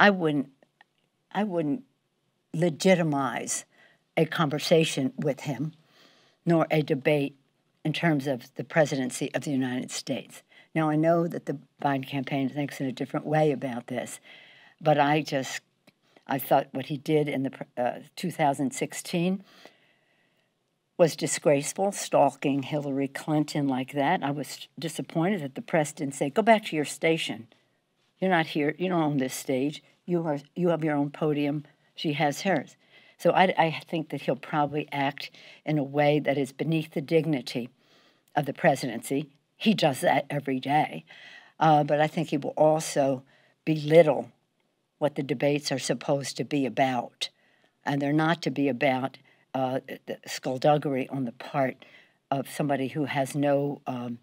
I wouldn't, I wouldn't legitimize a conversation with him, nor a debate in terms of the presidency of the United States. Now, I know that the Biden campaign thinks in a different way about this, but I just, I thought what he did in the uh, 2016 was disgraceful, stalking Hillary Clinton like that. I was disappointed that the press didn't say, go back to your station you're not here. You don't own this stage. You are. You have your own podium. She has hers. So I, I think that he'll probably act in a way that is beneath the dignity of the presidency. He does that every day, uh, but I think he will also belittle what the debates are supposed to be about, and they're not to be about uh, skullduggery on the part of somebody who has no um,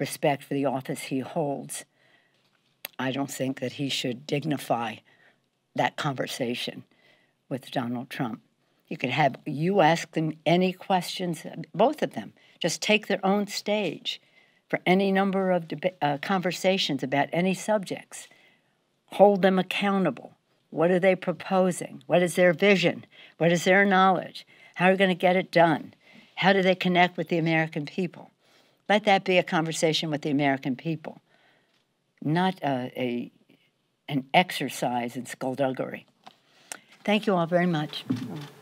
respect for the office he holds. I don't think that he should dignify that conversation with Donald Trump. You could have you ask them any questions, both of them. Just take their own stage for any number of uh, conversations about any subjects. Hold them accountable. What are they proposing? What is their vision? What is their knowledge? How are you going to get it done? How do they connect with the American people? Let that be a conversation with the American people not a, a an exercise in skullduggery. Thank you all very much. Mm.